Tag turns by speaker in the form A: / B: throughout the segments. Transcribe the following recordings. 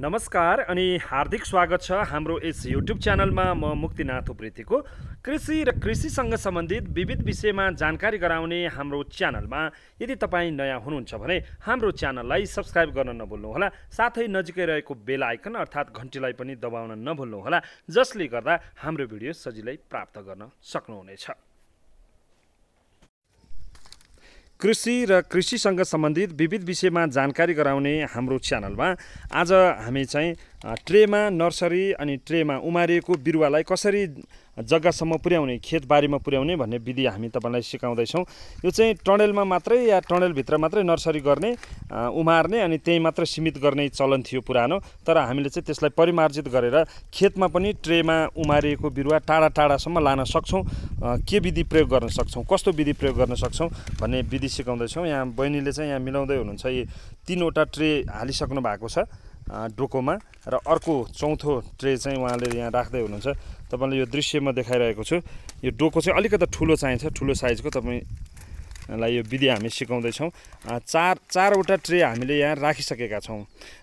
A: नमस्कार अनि हार्दिक स्वागत छ हाम्रो यस युट्युब च्यानलमा म मुक्तिनाथ उप्रेतीको कृषि र कृषिसँग सम्बन्धित विविध विषयमा जानकारी गराउने हाम्रो च्यानलमा यदि तपाईँ नयाँ हुनुहुन्छ भने हाम्रो च्यानललाई सब्सक्राइब गर्न नभुल्नुहोला साथै नजिकै रहेको बेल आइकन अर्थात् घन्टीलाई पनि दबाउन नभुल्नुहोला जसले गर्दा हाम्रो भिडियो सजिलै प्राप्त गर्न सक्नुहुनेछ कृषि र कृषिसँग सम्बन्धित विविध विषयमा जानकारी गराउने हाम्रो च्यानलमा आज हामी चाहिँ ट्रेमा नर्सरी अनि ट्रेमा उमारिएको बिरुवालाई कसरी जग्गासम्म पुर्याउने खेतबारीमा पुर्याउने भन्ने विधि हामी तपाईँलाई सिकाउँदैछौँ यो चाहिँ टनेलमा मात्रै या टनेलभित्र मात्रै नर्सरी गर्ने उमार्ने अनि त्यहीँ मात्र सीमित गर्ने चलन थियो पुरानो तर हामीले चाहिँ त्यसलाई परिमार्जित गरेर खेतमा पनि ट्रेमा उमारिएको बिरुवा टाढा टाढासम्म लान सक्छौँ के विधि प्रयोग गर्न सक्छौँ कस्तो विधि प्रयोग गर्न सक्छौँ भन्ने विधि सिकाउँदैछौँ यहाँ बहिनीले चाहिँ यहाँ मिलाउँदै हुनुहुन्छ यी तिनवटा ट्रे हालिसक्नु भएको छ डोकोमा र अर्को चौथो ट्रे चाहिँ उहाँले यहाँ राख्दै हुनुहुन्छ तपाईँले यो दृश्यमा देखाइरहेको छु यो डोको चाहिँ अलिकति ठुलो चाहिन्छ ठुलो साइजको तपाईँलाई यो विधि हामी सिकाउँदैछौँ चार चारवटा ट्रे हामीले यहाँ राखिसकेका छौँ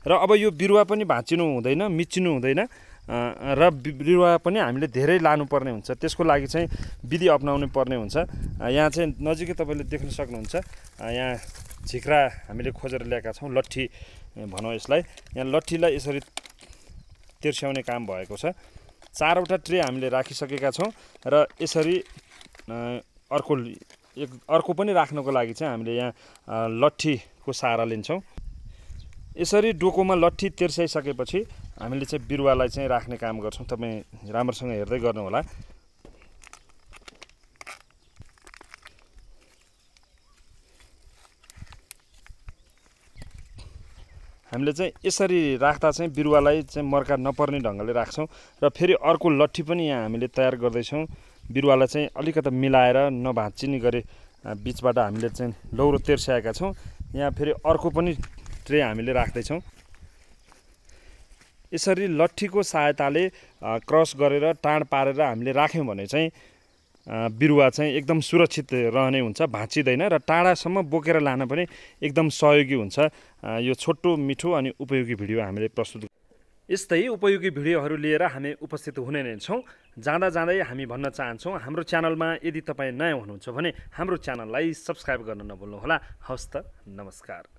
A: र अब यो बिरुवा पनि भाँचिनु हुँदैन मिचिनु हुँदैन र बिरुवा पनि हामीले धेरै लानुपर्ने हुन्छ त्यसको लागि चाहिँ विधि अप्नाउनु पर्ने हुन्छ यहाँ चाहिँ नजिकै तपाईँले देख्न सक्नुहुन्छ यहाँ झिक्रा हामीले खोजेर ल्याएका छौँ लट्ठी भनौँ यसलाई यहाँ लट्ठीलाई यसरी तिर्स्याउने काम भएको छ चारवटा ट्रे हामीले राखिसकेका छौँ र यसरी अर्को एक अर्को पनि राख्नको लागि चाहिँ हामीले यहाँ लट्ठीको सहारा लिन्छौँ यसरी डोकोमा लट्ठी तिर्साइसकेपछि हामीले चाहिँ बिरुवालाई चाहिँ राख्ने काम गर्छौँ तपाईँ राम्रोसँग हेर्दै गर्नुहोला हामीले चाहिँ यसरी राख्दा चाहिँ बिरुवालाई चाहिँ मर्का नपर्ने ढङ्गले राख्छौँ र फेरि अर्को लट्ठी पनि यहाँ हामीले तयार गर्दैछौँ बिरुवालाई चाहिँ अलिकति मिलाएर नभाँचिने गरे बिचबाट हामीले चाहिँ लौरो तेर्स्याएका छौँ यहाँ फेरि अर्को पनि ट्रे हामीले राख्दैछौँ यसरी लट्ठीको सहायताले क्रस गरेर टाँड पारेर हामीले राख्यौँ भने चाहिँ बिरुवा चाहिँ एकदम सुरक्षित रहने हुन्छ भाँचिँदैन र टाढासम्म बोकेर लान पनि एकदम सहयोगी हुन्छ यो छोटो मिठो अनि उपयोगी भिडियो हामीले प्रस्तुत यस्तै उपयोगी भिडियोहरू लिएर हामी उपस्थित हुने नै छौँ जाँदा जाँदै हामी भन्न चाहन्छौँ हाम्रो च्यानलमा यदि तपाईँ नयाँ हुनुहुन्छ भने हाम्रो च्यानललाई सब्सक्राइब गर्न नभुल्नुहोला हवस् त नमस्कार